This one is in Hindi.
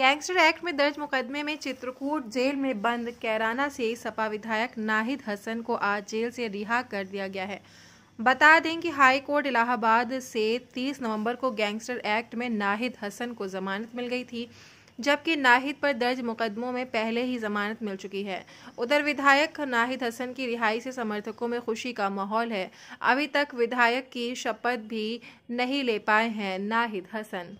गैंगस्टर एक्ट में दर्ज मुकदमे में चित्रकूट जेल में बंद कैराना से सपा विधायक नाहिद हसन को आज जेल से रिहा कर दिया गया है बता दें कि हाई कोर्ट इलाहाबाद से 30 नवंबर को गैंगस्टर एक्ट में नाहिद हसन को जमानत मिल गई थी जबकि नाहिद पर दर्ज मुकदमों में पहले ही जमानत मिल चुकी है उधर विधायक नाहिद हसन की रिहाई से समर्थकों में खुशी का माहौल है अभी तक विधायक की शपथ भी नहीं ले पाए हैं नाहिद हसन